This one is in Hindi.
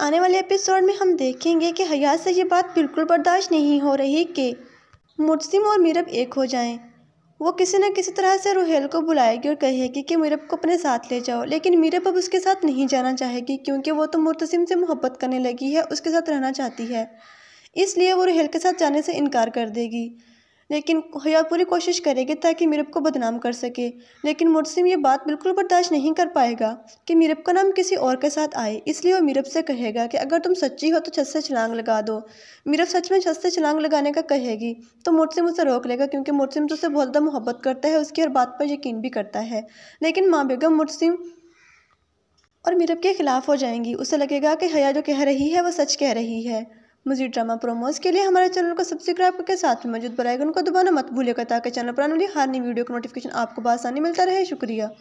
आने वाले एपिसोड में हम देखेंगे कि हयात से ये बात बिल्कुल बर्दाश्त नहीं हो रही कि मुजसिम और मीरब एक हो जाएं। वो किसी न किसी तरह से रोहेल को बुलाएगी और कहेगी कि मीरब को अपने साथ ले जाओ लेकिन मीरब अब उसके साथ नहीं जाना चाहेगी क्योंकि वो तो मुतसिम से मोहब्बत करने लगी है उसके साथ रहना चाहती है इसलिए वो रोहेल के साथ जाने से इनकार कर देगी लेकिन हया पूरी कोशिश करेगी ताकि मीरब को बदनाम कर सके लेकिन मुर्सिम ये बात बिल्कुल बर्दाश्त नहीं कर पाएगा कि मीरब का नाम किसी और के साथ आए इसलिए वो मीरब से कहेगा कि अगर तुम सच्ची हो तो छत से छलांग लगा दो मीरब सच में छत से छलांग लगाने का कहेगी तो मुर्सिम उसे रोक लेगा क्योंकि मुर्सिम तो उसे बहुत ज़्यादा मोहब्बत करता है उसकी हर बात पर यकीन भी करता है लेकिन माँ बेगम मुर्सिम और मीरब के ख़िलाफ़ हो जाएंगी उसे लगेगा कि हया जो कह रही है वह सच कह रही है मजीद ड्रामा प्रोमोज के लिए हमारे चैनल को सब्सक्राइब करके साथ में मौजूद बेल आइकन को दबाना मत भूलेगा ताकि चैनल पर आने वाली हर नई वीडियो का नोटिफिकेशन आपको बासानी मिलता रहे शुक्रिया